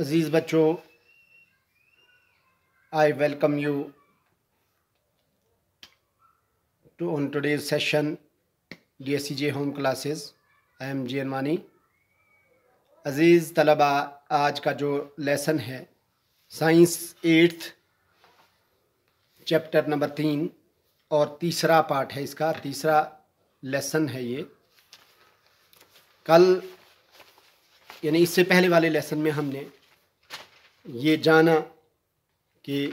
अज़ीज़ बच्चों I welcome you on welcome session D S C J home home I am G N Mani अज़ीज़ तलबा आज का जो लेसन है साइंस एट्थ चैप्टर नंबर तीन और तीसरा पार्ट है इसका तीसरा लेसन है ये कल यानी इससे पहले वाले लेसन में हमने ये जाना कि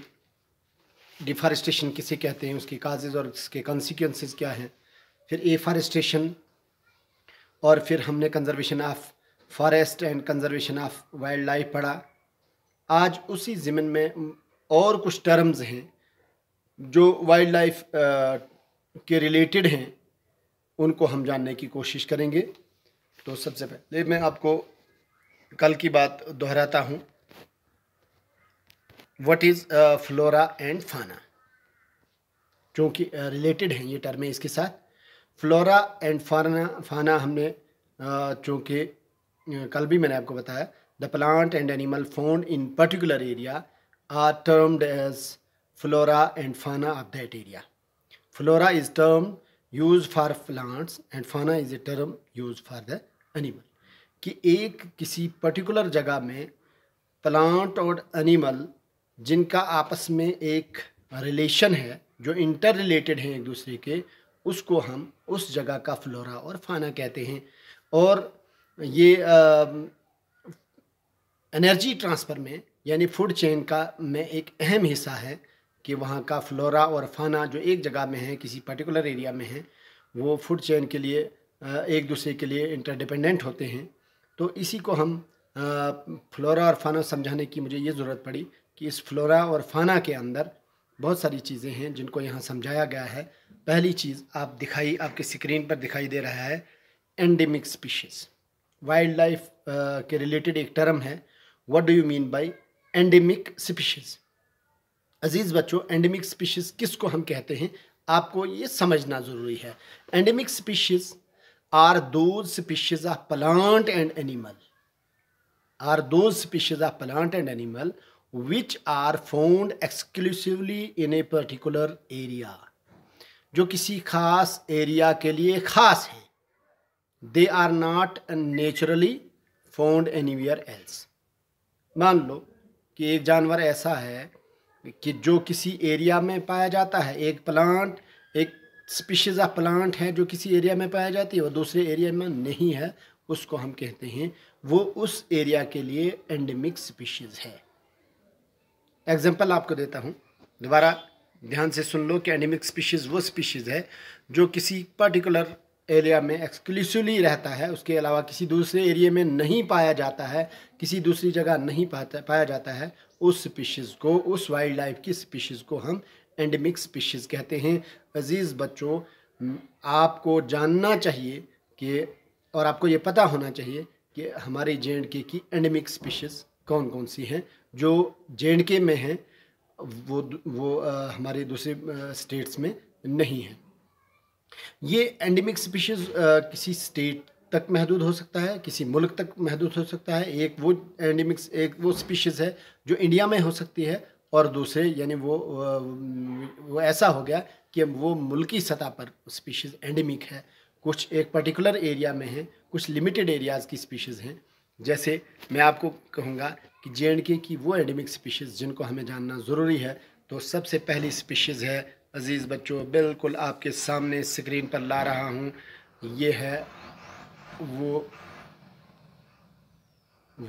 डिफॉरेस्टेशन किसे कहते हैं उसके काजेज़ और इसके कॉन्सिक्वेंसेस क्या हैं फिर एफॉरेस्टेशन और फिर हमने conservation of forest and conservation of wildlife पढ़ा आज उसी ज़मन में और कुछ टर्म्स हैं जो वाइल्ड लाइफ के रिलेटेड हैं उनको हम जानने की कोशिश करेंगे तो सबसे पहले मैं आपको कल की बात दोहराता हूँ व्हाट इज़ फ्लोरा एंड फाना क्योंकि रिलेटेड हैं ये टर्में इसके साथ फ्लोरा एंड फाना फाना हमने चूँकि uh, uh, कल भी मैंने आपको बताया the plant and animal found in particular area are termed as flora and fauna of that area flora is term use for plants and fauna is a term use for the animal कि एक किसी particular जगह में plant और animal जिनका आपस में एक रिलेशन है जो इंटर रिलेटेड हैं एक दूसरे के उसको हम उस जगह का फ्लोरा और फाना कहते हैं और ये आ, एनर्जी ट्रांसफ़र में यानी फूड चेन का में एक अहम हिस्सा है कि वहाँ का फ्लोरा और फाना जो एक जगह में है किसी पर्टिकुलर एरिया में है वो फूड चेन के लिए एक दूसरे के लिए इंटरडिपेंडेंट होते हैं तो इसी को हम फ्लोरा और फाना समझाने की मुझे ये ज़रूरत पड़ी कि इस फ्लोरा और फाना के अंदर बहुत सारी चीज़ें हैं जिनको यहाँ समझाया गया है पहली चीज़ आप दिखाई आपके स्क्रीन पर दिखाई दे रहा है एंडेमिक स्पीशीज़ वाइल्ड लाइफ के रिलेटेड एक टर्म है what do you mean by endemic species अजीज़ बच्चों एंडेमिक स्पीशीज़ किसको हम कहते हैं आपको ये समझना ज़रूरी है endemic species are those species of plant and animal are those species of plant and animal which are found exclusively in a particular area जो किसी खास एरिया के लिए ख़ास है they are not naturally found anywhere else मान लो कि एक जानवर ऐसा है कि जो किसी एरिया में पाया जाता है एक प्लांट एक स्पीशीज़ ऑफ प्लांट है जो किसी एरिया में पाया जाती है और दूसरे एरिया में नहीं है उसको हम कहते हैं वो उस एरिया के लिए एंडेमिक स्पीशीज़ है एग्जाम्पल आपको देता हूँ दोबारा ध्यान से सुन लो कि एनिमिक स्पीशीज़ वो स्पीशीज़ है जो किसी पर्टिकुलर एरिया में एक्सक्लूसिवली रहता है उसके अलावा किसी दूसरे एरिया में नहीं पाया जाता है किसी दूसरी जगह नहीं पाता पाया जाता है उस स्पीशीज़ को उस वाइल्ड लाइफ की स्पीशीज़ को हम एंडमिक स्पीशीज़ कहते हैं अज़ीज़ बच्चों आपको जानना चाहिए कि और आपको ये पता होना चाहिए कि हमारे जे एंड के की एंडमिक स्पीशीज़ कौन कौन सी हैं जो जे के में हैं वो वो आ, हमारे दूसरे स्टेट्स में नहीं हैं ये एंडेमिक स्पीशीज़ किसी स्टेट तक महदूद हो सकता है किसी मुल्क तक महदूद हो सकता है एक वो एंडेमिक्स एक वो स्पीशीज़ है जो इंडिया में हो सकती है और दूसरे यानी वो वो ऐसा हो गया कि वो मुल्की सतह पर स्पीशीज़ एंडेमिक है कुछ एक पर्टिकुलर एरिया में है कुछ लिमिटेड एरियाज़ की स्पीशीज़ हैं जैसे मैं आपको कहूँगा कि जे एंड के की वो एंडमिक स्पीशीज़ जिनको हमें जानना ज़रूरी है तो सबसे पहली स्पीशीज़ है अज़ीज़ बच्चों बिल्कुल आपके सामने स्क्रीन पर ला रहा हूँ ये है वो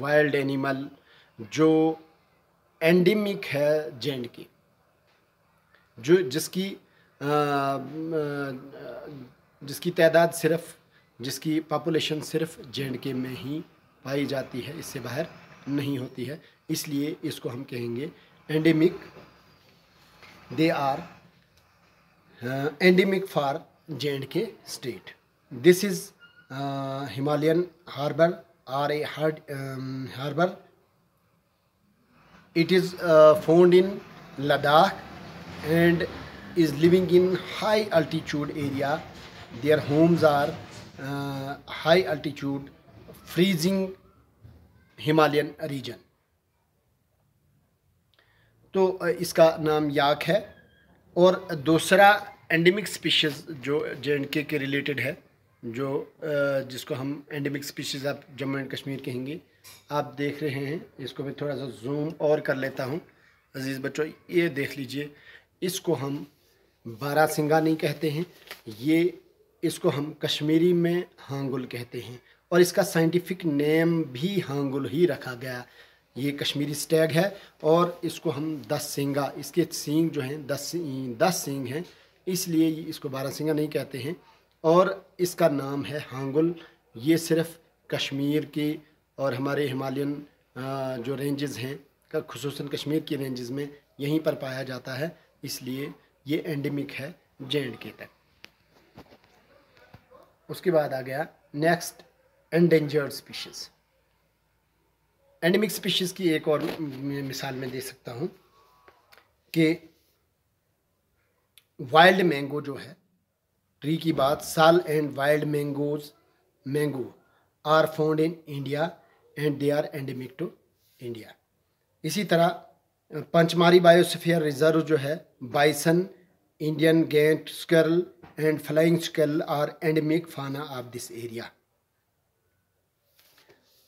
वाइल्ड एनिमल जो एंडेमिक है जे एंड के जो जिसकी आ, जिसकी तादाद सिर्फ जिसकी पापोलेशन सिर्फ जे एंड के में ही पाई जाती है इससे बाहर नहीं होती है इसलिए इसको हम कहेंगे endemic they are endemic for J and K state this is Himalayan harbour or a hard harbour it is found in Ladakh and is living in high altitude area their homes are high altitude freezing Himalayan region तो इसका नाम याक है और दूसरा endemic species जो जे and के के related है जो जिसको हम एंडेमिक स्पीशीज़ आप जम्मू एंड कश्मीर कहेंगे आप देख रहे हैं इसको मैं थोड़ा सा जूम और कर लेता हूँ अज़ीज़ बच्चों ये देख लीजिए इसको हम बारा सिंगा नहीं कहते हैं ये इसको हम कश्मीरी में हांगुल कहते हैं और इसका साइंटिफिक नेम भी हांगुल ही रखा गया ये कश्मीरी स्टैग है और इसको हम दस सिंगा इसके सींग जो हैं दस दस सिंग हैं इसलिए इसको बारह सिंगा नहीं कहते हैं और इसका नाम है हांगुल ये सिर्फ कश्मीर की और हमारे हिमालयन जो रेंजेस हैं खसूस कश्मीर की रेंजेस में यहीं पर पाया जाता है इसलिए ये एंडेमिक है जे एंड के तक उसके बाद आ गया next endangered species endemic species की एक और मिसाल मैं दे सकता हूँ कि वाइल्ड मैंगो जो है ट्री की बात sal and wild mangoes mango are found in India and they are endemic to India इसी तरह पंचमारी बायोस्फीयर रिजर्व जो है bison Indian giant squirrel and flying squirrel are endemic fauna of this area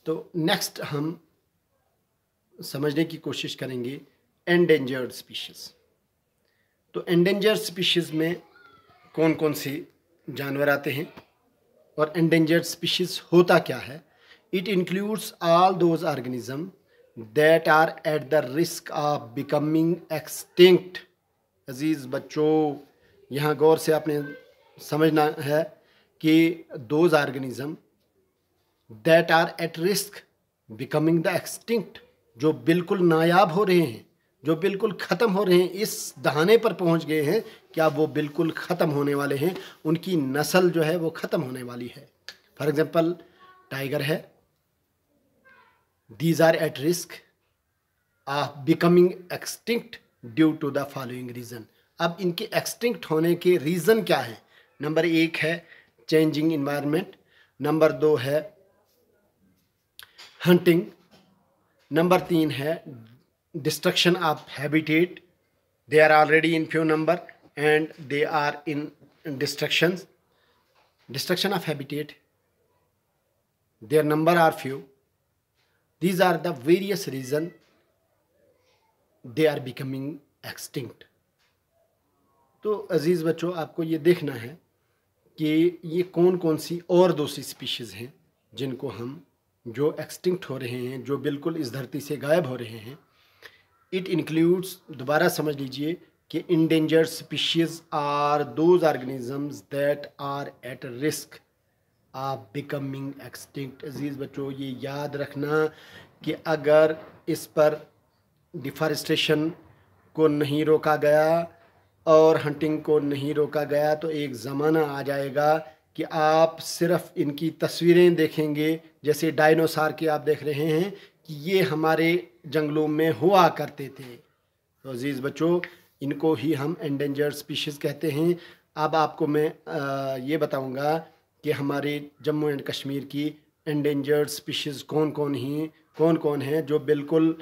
तो next हम समझने की कोशिश करेंगे एंडेंजर्ड स्पीशीज़ तो एंडेंजर्ड स्पीशीज़ में कौन कौन से जानवर आते हैं और एंडेंजर्ड स्पीशीज़ होता क्या है it includes all those organism that are at the risk of becoming extinct अजीज़ बच्चों यहाँ गौर से आपने समझना है कि those organism that are at risk becoming the extinct जो बिल्कुल नायाब हो रहे हैं जो बिल्कुल ख़त्म हो रहे हैं इस दहाने पर पहुंच गए हैं क्या वो बिल्कुल ख़त्म होने वाले हैं उनकी नस्ल जो है वो ख़त्म होने वाली है फॉर एग्ज़ाम्पल टाइगर है these are at risk of becoming extinct due to the following reason अब इनके एक्सटिंक्ट होने के रीज़न क्या हैं नंबर एक है चेंजिंग इन्वायरमेंट नंबर दो है हंटिंग नंबर तीन है destruction of habitat they are already in few number and they are in destruction destruction of habitat there number are few these are the various reason they are becoming extinct तो अज़ीज़ बच्चों आपको ये देखना है कि ये कौन कौन सी और दूसरी स्पीशीज़ हैं जिनको हम जो एक्सटिंक्ट हो रहे हैं जो बिल्कुल इस धरती से गायब हो रहे हैं इट इंक्लूड्स दोबारा समझ लीजिए कि endangered species are those organisms that are at risk of becoming extinct अजीज़ बच्चों ये याद रखना कि अगर इस पर डिफॉरस्टेशन को नहीं रोका गया और हंटिंग को नहीं रोका गया तो एक ज़माना आ जाएगा कि आप सिर्फ इनकी तस्वीरें देखेंगे जैसे डायनोसार के आप देख रहे हैं कि ये हमारे जंगलों में हुआ करते थे तो अज़ीज़ बच्चों इनको ही हम एंडेंजर्ड स्पीशीज़ कहते हैं अब आपको मैं आ, ये बताऊंगा कि हमारे जम्मू एंड कश्मीर की एंडेंजर स्पीशीज़ कौन कौन ही कौन कौन हैं जो बिल्कुल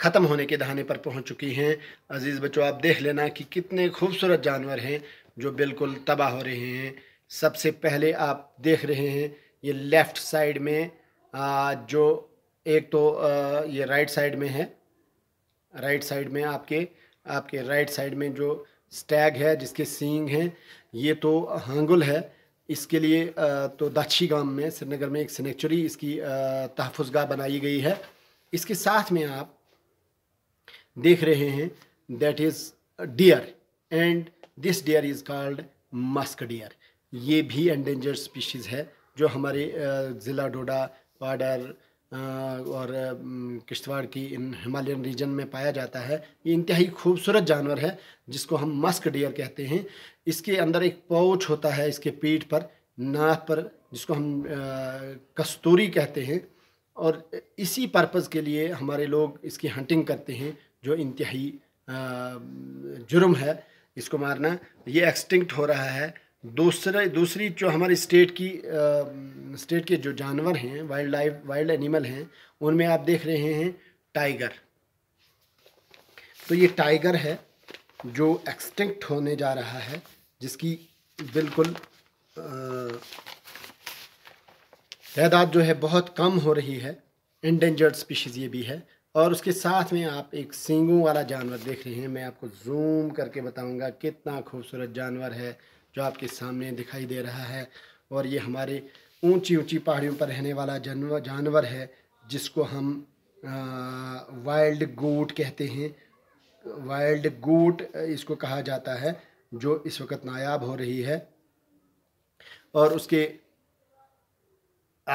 ख़त्म होने के दहाने पर पहुंच चुकी हैं अज़ीज़ बच्चों आप देख लेना कि कितने खूबसूरत जानवर हैं जो बिल्कुल तबाह हो रहे हैं सबसे पहले आप देख रहे हैं ये लेफ़्ट साइड में आ, जो एक तो आ, ये राइट साइड में है राइट साइड में आपके आपके राइट साइड में जो स्टैग है जिसके सींग हैं ये तो हंगुल है इसके लिए आ, तो दाछी गांव में श्रीनगर में एक सनेक्चुरी इसकी तहफगा बनाई गई है इसके साथ में आप देख रहे हैं that is deer and this deer is called musk deer ये भी एंडेंजर स्पीशीज़ है जो हमारे ज़िला डोडा पाडर और किश्तवाड़ की इन हिमालयन रीजन में पाया जाता है ये इंतहाई खूबसूरत जानवर है जिसको हम मस्क डियर कहते हैं इसके अंदर एक पाउच होता है इसके पीठ पर नाक पर जिसको हम कस्तूरी कहते हैं और इसी पर्पज़ के लिए हमारे लोग इसकी हंटिंग करते हैं जो इंतहाई जुर्म है इसको मारना ये एक्सटिंक्ट हो रहा है दूसरे दूसरी जो हमारी स्टेट की आ, स्टेट के जो जानवर हैं वाइल्ड लाइफ वाइल्ड एनिमल हैं उनमें आप देख रहे हैं टाइगर तो ये टाइगर है जो एक्सटिंक्ट होने जा रहा है जिसकी बिल्कुल तादाद जो है बहुत कम हो रही है इंडेंजर्ड स्पीशीज़ ये भी है और उसके साथ में आप एक सींगों वाला जानवर देख रहे हैं मैं आपको जूम करके बताऊंगा कितना खूबसूरत जानवर है जो आपके सामने दिखाई दे रहा है और ये हमारे ऊंची ऊंची पहाड़ियों पर रहने वाला जानवर जानवर है जिसको हम आ, वाइल्ड गोट कहते हैं वाइल्ड गोट इसको कहा जाता है जो इस वक्त नायाब हो रही है और उसके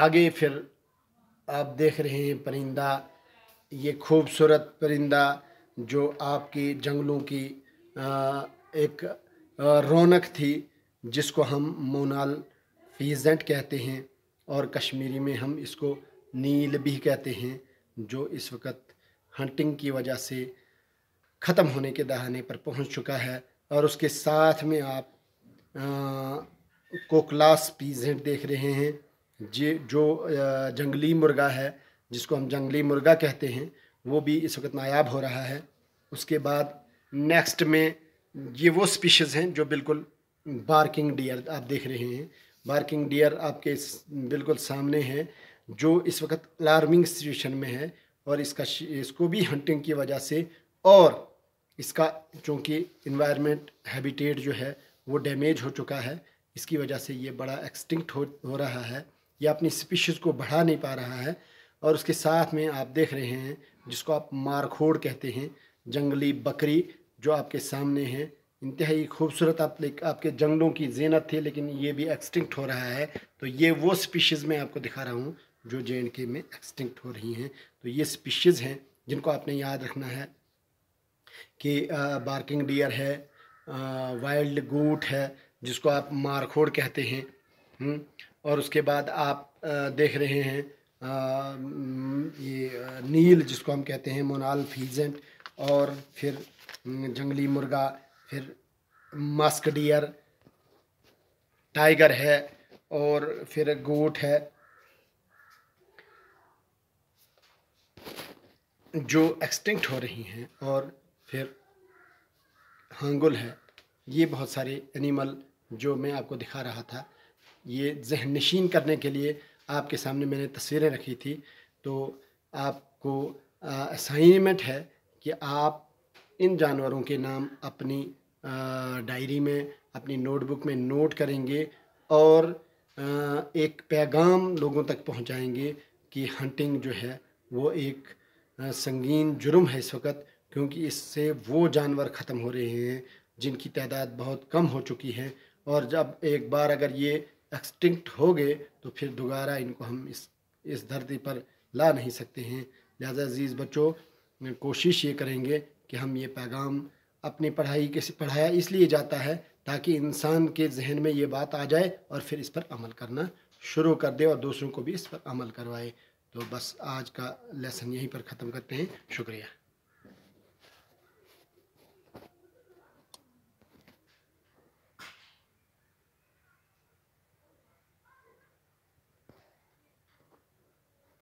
आगे फिर आप देख रहे हैं परिंदा ये खूबसूरत परिंदा जो आपकी जंगलों की एक रौनक थी जिसको हम मोनाल फीजेंट कहते हैं और कश्मीरी में हम इसको नील भी कहते हैं जो इस वक्त हंटिंग की वजह से ख़त्म होने के दहाने पर पहुंच चुका है और उसके साथ में आप कोकलास पीजेंट देख रहे हैं जे जो जंगली मुर्गा है जिसको हम जंगली मुर्गा कहते हैं वो भी इस वक्त नायाब हो रहा है उसके बाद नेक्स्ट में ये वो स्पीशीज़ हैं जो बिल्कुल बार्किंग डियर आप देख रहे हैं बार्किंग डियर आपके बिल्कुल सामने है जो इस वक्त अलार्मिंग सिचुएशन में है और इसका इसको भी हंटिंग की वजह से और इसका चूँकि इन्वायरमेंट हैबिटेट जो है वो डैमेज हो चुका है इसकी वजह से ये बड़ा एक्सटिंक्ट हो हो रहा है या अपनी स्पीशीज़ को बढ़ा नहीं पा रहा है और उसके साथ में आप देख रहे हैं जिसको आप मारखोड़ कहते हैं जंगली बकरी जो आपके सामने है इंतहाई खूबसूरत आप आपके जंगलों की जीनत थी लेकिन ये भी एक्सटिंक्ट हो रहा है तो ये वो स्पीशीज़ मैं आपको दिखा रहा हूँ जो जे एंड के में एक्सटिंक्ट हो रही हैं तो ये स्पीशीज़ हैं जिनको आपने याद रखना है कि बार्किंग डियर है वाइल्ड गूट है जिसको आप मारखोड़ कहते हैं हुँ? हम्म, और उसके बाद आप आ, देख रहे हैं ये नील जिसको हम कहते हैं मोनाल फीजेंट और फिर जंगली मुर्गा फिर मास्कडियर डियर टाइगर है और फिर गोट है जो एक्सटिंक्ट हो रही हैं और फिर हंगुल है ये बहुत सारे एनिमल जो मैं आपको दिखा रहा था ये जहन नशीन करने के लिए आपके सामने मैंने तस्वीरें रखी थी तो आपको असाइनमेंट है कि आप इन जानवरों के नाम अपनी डायरी में अपनी नोटबुक में नोट करेंगे और एक पैगाम लोगों तक पहुंचाएंगे कि हंटिंग जो है वो एक संगीन जुर्म है इस वक्त क्योंकि इससे वो जानवर ख़त्म हो रहे हैं जिनकी तादाद बहुत कम हो चुकी है और जब एक बार अगर ये एक्सटिंक्ट हो गए तो फिर दोबारा इनको हम इस इस धरती पर ला नहीं सकते हैं लिहाजा अजीज़ बच्चों कोशिश ये करेंगे कि हम ये पैगाम अपनी पढ़ाई के पढ़ाया इसलिए जाता है ताकि इंसान के जहन में ये बात आ जाए और फिर इस पर अमल करना शुरू कर दे और दूसरों को भी इस पर अमल करवाए तो बस आज का लेसन यहीं पर ख़त्म करते हैं शुक्रिया